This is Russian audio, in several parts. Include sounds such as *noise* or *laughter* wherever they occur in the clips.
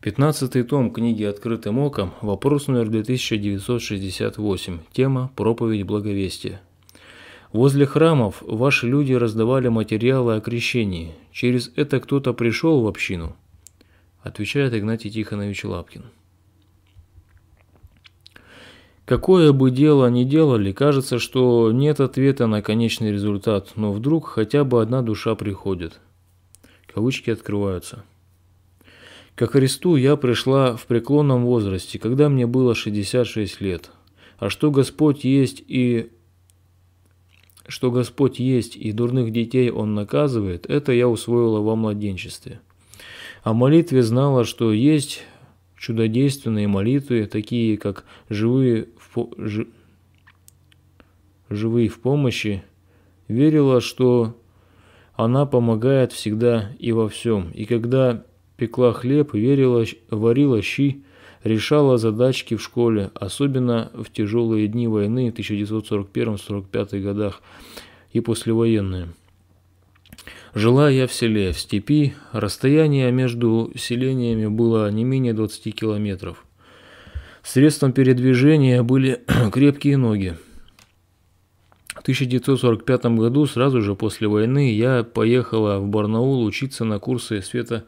Пятнадцатый том книги «Открытым оком», вопрос номер 2968, тема «Проповедь благовестия». Возле храмов ваши люди раздавали материалы о крещении. Через это кто-то пришел в общину? Отвечает Игнатий Тихонович Лапкин. Какое бы дело ни делали, кажется, что нет ответа на конечный результат, но вдруг хотя бы одна душа приходит. Кавычки открываются. Ко Христу я пришла в преклонном возрасте, когда мне было 66 лет. А что Господь есть и что Господь есть и дурных детей Он наказывает, это я усвоила во младенчестве. О молитве знала, что есть чудодейственные молитвы, такие как «Живые в, ж... Живые в помощи», верила, что она помогает всегда и во всем. И когда пекла хлеб, верила, варила щи, решала задачки в школе, особенно в тяжелые дни войны 1941-1945 годах и послевоенные. Жила я в селе, в степи, расстояние между селениями было не менее 20 километров. Средством передвижения были *clears throat* крепкие ноги. В 1945 году, сразу же после войны, я поехала в Барнаул учиться на курсы света.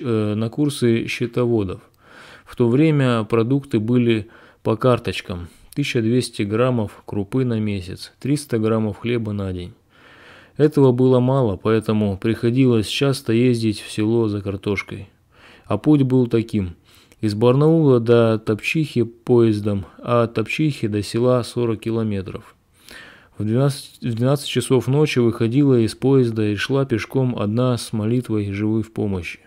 Э, на курсы счетоводов. В то время продукты были по карточкам. 1200 граммов крупы на месяц, 300 граммов хлеба на день. Этого было мало, поэтому приходилось часто ездить в село за картошкой. А путь был таким. Из Барнаула до Топчихи поездом, а от Топчихи до села 40 километров. В 12, в 12 часов ночи выходила из поезда и шла пешком одна с молитвой живой в помощи».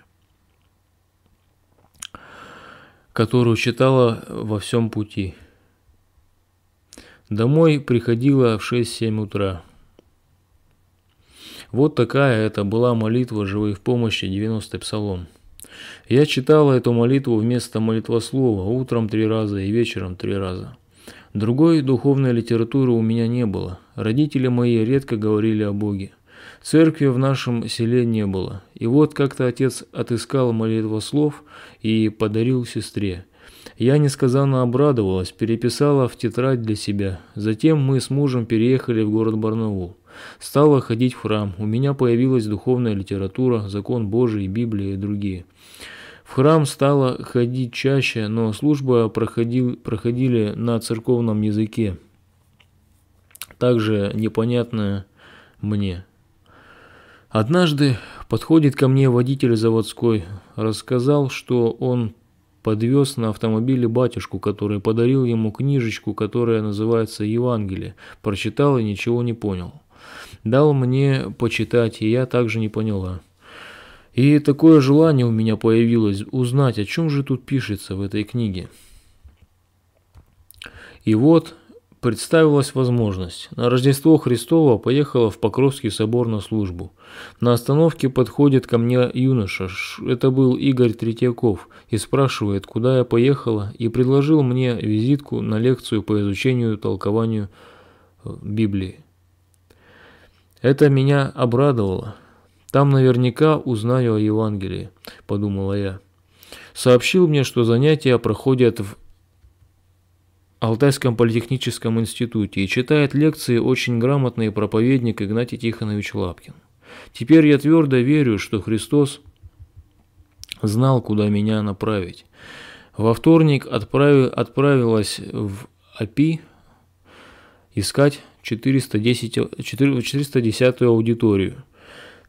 которую читала во всем пути. Домой приходила в 6-7 утра. Вот такая это была молитва «Живой в помощи» 90-й псалом. Я читала эту молитву вместо молитвослова утром три раза и вечером три раза. Другой духовной литературы у меня не было. Родители мои редко говорили о Боге. Церкви в нашем селе не было. И вот как-то отец отыскал молитвослов и подарил сестре. Я несказанно обрадовалась, переписала в тетрадь для себя. Затем мы с мужем переехали в город Барнаул. Стала ходить в храм. У меня появилась духовная литература, закон Божий, Библия и другие. В храм стала ходить чаще, но службы проходил, проходили на церковном языке. Также непонятное мне. Однажды подходит ко мне водитель заводской, рассказал, что он подвез на автомобиле батюшку, который подарил ему книжечку, которая называется «Евангелие». Прочитал и ничего не понял. Дал мне почитать, и я также не поняла. И такое желание у меня появилось узнать, о чем же тут пишется в этой книге. И вот представилась возможность. На Рождество Христово поехала в Покровский собор на службу. На остановке подходит ко мне юноша, это был Игорь Третьяков, и спрашивает, куда я поехала, и предложил мне визитку на лекцию по изучению и толкованию э, Библии. Это меня обрадовало. Там наверняка узнаю о Евангелии, подумала я. Сообщил мне, что занятия проходят в Алтайском политехническом институте и читает лекции очень грамотный проповедник Игнатий Тихонович Лапкин. Теперь я твердо верю, что Христос знал, куда меня направить. Во вторник отправи, отправилась в АПИ искать 410, 410 аудиторию –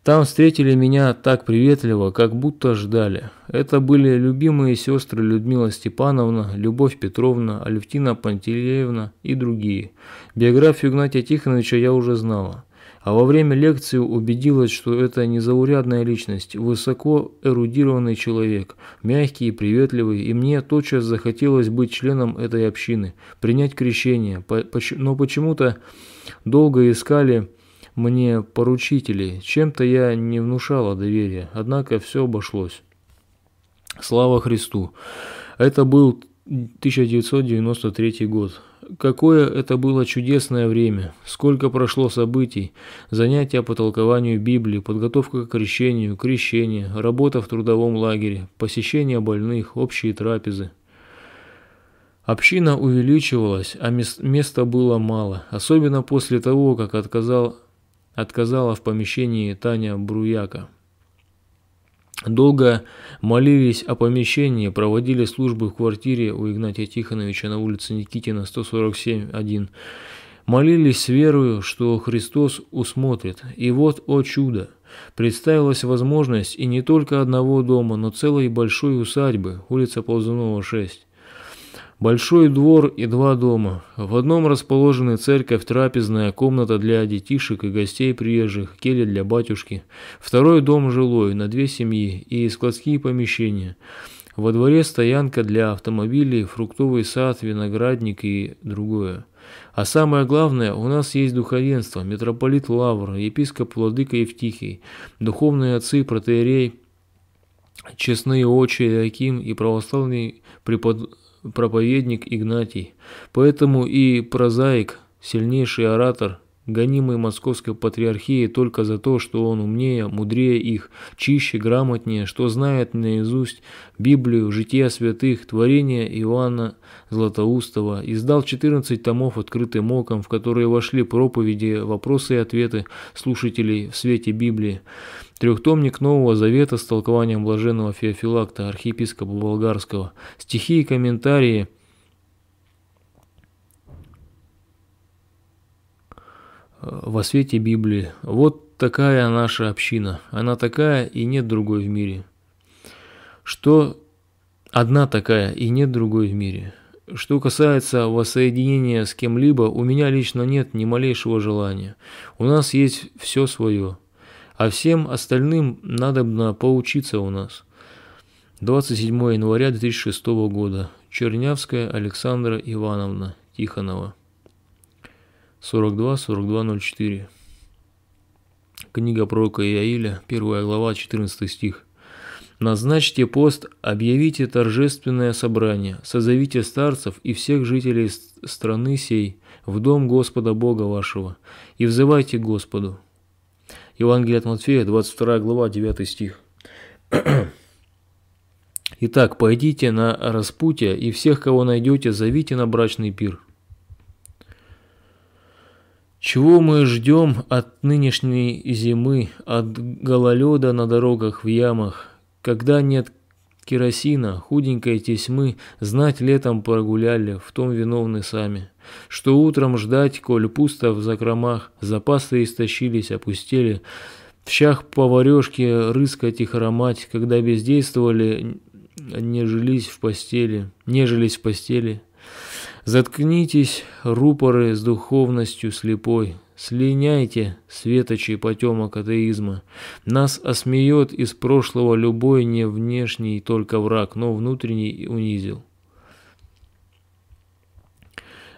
там встретили меня так приветливо, как будто ждали. Это были любимые сестры Людмила Степановна, Любовь Петровна, Алевтина Пантелеевна и другие. Биографию Игнатия Тихоновича я уже знала. А во время лекции убедилась, что это незаурядная личность, высоко эрудированный человек, мягкий и приветливый, и мне тотчас захотелось быть членом этой общины, принять крещение, но почему-то долго искали мне поручители чем-то я не внушала доверия, однако все обошлось. Слава Христу! Это был 1993 год. Какое это было чудесное время, сколько прошло событий, занятия по толкованию Библии, подготовка к крещению, крещение, работа в трудовом лагере, посещение больных, общие трапезы. Община увеличивалась, а места было мало, особенно после того, как отказал отказала в помещении Таня Бруяка. Долго молились о помещении, проводили службы в квартире у Игнатия Тихоновича на улице Никитина, 147-1. Молились с верою, что Христос усмотрит. И вот, о чудо! Представилась возможность и не только одного дома, но целой большой усадьбы, улица Ползунова, 6. Большой двор и два дома. В одном расположены церковь, трапезная, комната для детишек и гостей приезжих, келья для батюшки. Второй дом жилой, на две семьи и складские помещения. Во дворе стоянка для автомобилей, фруктовый сад, виноградник и другое. А самое главное, у нас есть духовенство, митрополит Лавр, епископ Владыка Евтихий, духовные отцы, протеерей, честные очи Иаким и православный препод проповедник Игнатий, поэтому и прозаик, сильнейший оратор гонимый московской патриархией только за то, что он умнее, мудрее их, чище, грамотнее, что знает наизусть Библию, жития святых, творения Иоанна Златоустова, издал 14 томов открытым оком, в которые вошли проповеди, вопросы и ответы слушателей в свете Библии. Трехтомник Нового Завета с толкованием блаженного Феофилакта, архиепископа Болгарского, стихи и комментарии – Э, во свете Библии. Вот такая наша община. Она такая и нет другой в мире. Что одна такая и нет другой в мире. Что касается воссоединения с кем-либо, у меня лично нет ни малейшего желания. У нас есть все свое. А всем остальным надобно поучиться у нас. 27 января 2006 года. Чернявская Александра Ивановна Тихонова. 42-42-04. Книга пророка Иаиля, 1 глава, 14 стих. «Назначьте пост, объявите торжественное собрание, созовите старцев и всех жителей страны сей в дом Господа Бога вашего, и взывайте Господу». Евангелие от Матфея, 22 глава, 9 стих. «Итак, пойдите на распутье, и всех, кого найдете, зовите на брачный пир». Чего мы ждем от нынешней зимы, от гололеда на дорогах в ямах, когда нет керосина, худенькой тесьмы, знать летом прогуляли, в том виновны сами. Что утром ждать, коль пусто в закромах, запасы истощились, опустели, в щах поварешки рыскать и хромать, когда бездействовали, не жились в постели, не жились в постели. Заткнитесь, рупоры с духовностью слепой, слиняйте, светочи потемок атеизма. Нас осмеет из прошлого любой не внешний только враг, но внутренний унизил.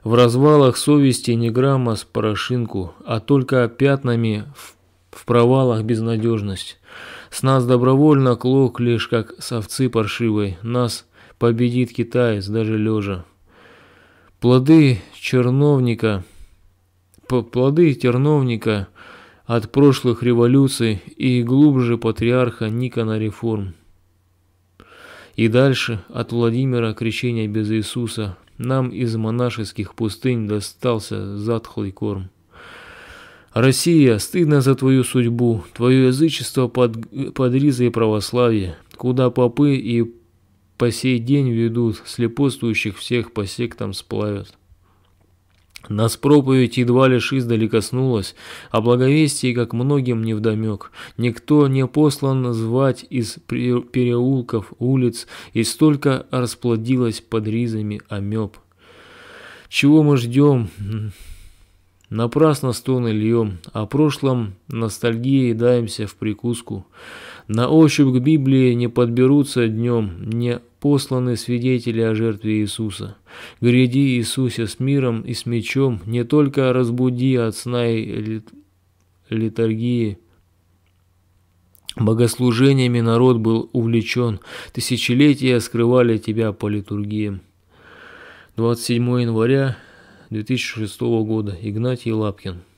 В развалах совести не грамма с порошинку, а только пятнами в, в провалах безнадежность. С нас добровольно клок лишь как с овцы паршивой, нас победит китаец даже лежа. Плоды черновника, плоды терновника от прошлых революций и глубже патриарха Никона реформ. И дальше от Владимира крещения без Иисуса нам из монашеских пустынь достался затхлый корм. Россия, стыдно за твою судьбу, твое язычество под, под ризой православия, куда попы и по сей день ведут, слепотствующих всех по сектам сплавят. Нас проповедь едва лишь издали коснулась, о а благовестии, как многим невдомек. Никто не послан звать из переулков, улиц, и столько расплодилось под ризами амеб. Чего мы ждем? Напрасно стоны льем, о прошлом ностальгии даемся в прикуску. На ощупь к Библии не подберутся днем, не посланы свидетели о жертве Иисуса. Гряди, Иисусе, с миром и с мечом, не только разбуди от сна и литургии. Богослужениями народ был увлечен, тысячелетия скрывали тебя по литургиям. 27 января 2006 года. Игнатий Лапкин.